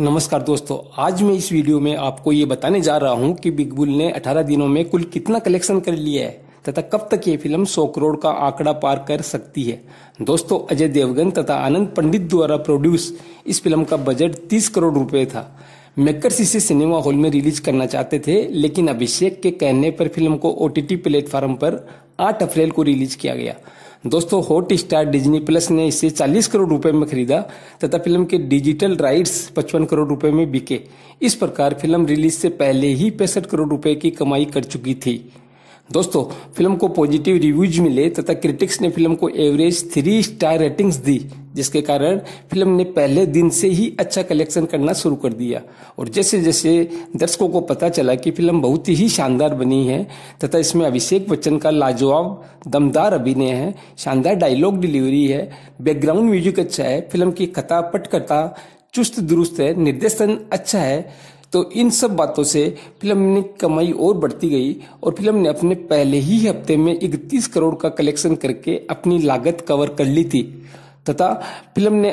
नमस्कार दोस्तों आज मैं इस वीडियो में आपको ये बताने जा रहा हूँ कि बिग बुल ने 18 दिनों में कुल कितना कलेक्शन कर लिया है तथा कब तक ये फिल्म 100 करोड़ का आंकड़ा पार कर सकती है दोस्तों अजय देवगन तथा आनंद पंडित द्वारा प्रोड्यूस इस फिल्म का बजट 30 करोड़ रुपए था मेकर्स इसे सिनेमा हॉल में रिलीज करना चाहते थे लेकिन अभिषेक के कहने पर फिल्म को ओ टी प्लेटफॉर्म पर आठ अप्रैल को रिलीज किया गया दोस्तों हॉट स्टार डिजनी प्लस ने इसे 40 करोड़ रुपए में खरीदा तथा फिल्म के डिजिटल राइट्स 55 करोड़ रुपए में बिके इस प्रकार फिल्म रिलीज से पहले ही पैंसठ करोड़ रुपए की कमाई कर चुकी थी दोस्तों फिल्म को पॉजिटिव रिव्यूज मिले तथा क्रिटिक्स ने फिल्म को एवरेज थ्री स्टार रेटिंग्स दी जिसके कारण फिल्म ने पहले दिन से ही अच्छा कलेक्शन करना शुरू कर दिया और जैसे जैसे दर्शकों को पता चला कि फिल्म बहुत ही शानदार बनी है तथा इसमें अभिषेक बच्चन का लाजवाब दमदार अभिनय है शानदार डायलॉग डिलीवरी है बैकग्राउंड म्यूजिक अच्छा है फिल्म की कथा पटकथा चुस्त दुरुस्त है निर्देशन अच्छा है तो इन सब बातों से फिल्म ने कमाई और बढ़ती गई और फिल्म ने अपने पहले ही हफ्ते में इकतीस करोड़ का कलेक्शन करके अपनी लागत कवर कर ली थी तथा फिल्म ने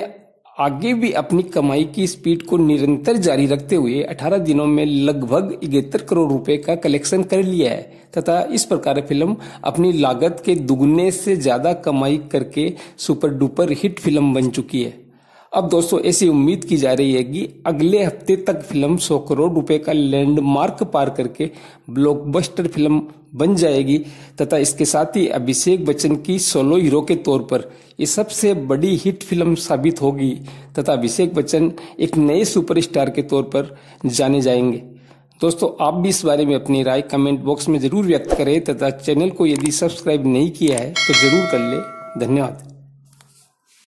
आगे भी अपनी कमाई की स्पीड को निरंतर जारी रखते हुए 18 दिनों में लगभग इकहत्तर करोड़ रुपए का कलेक्शन कर लिया है तथा इस प्रकार फिल्म अपनी लागत के दुगने से ज्यादा कमाई करके सुपर डुपर हिट फिल्म बन चुकी है अब दोस्तों ऐसी उम्मीद की जा रही है कि अगले हफ्ते तक फिल्म सौ करोड़ रुपए का लैंडमार्क पार करके ब्लॉकबस्टर फिल्म बन जाएगी तथा इसके साथ ही अभिषेक बच्चन की सोलो हीरो के तौर पर ये सबसे बड़ी हिट फिल्म साबित होगी तथा अभिषेक बच्चन एक नए सुपरस्टार के तौर पर जाने जाएंगे दोस्तों आप भी इस बारे में अपनी राय कमेंट बॉक्स में जरूर व्यक्त करें तथा चैनल को यदि सब्सक्राइब नहीं किया है तो जरूर कर ले धन्यवाद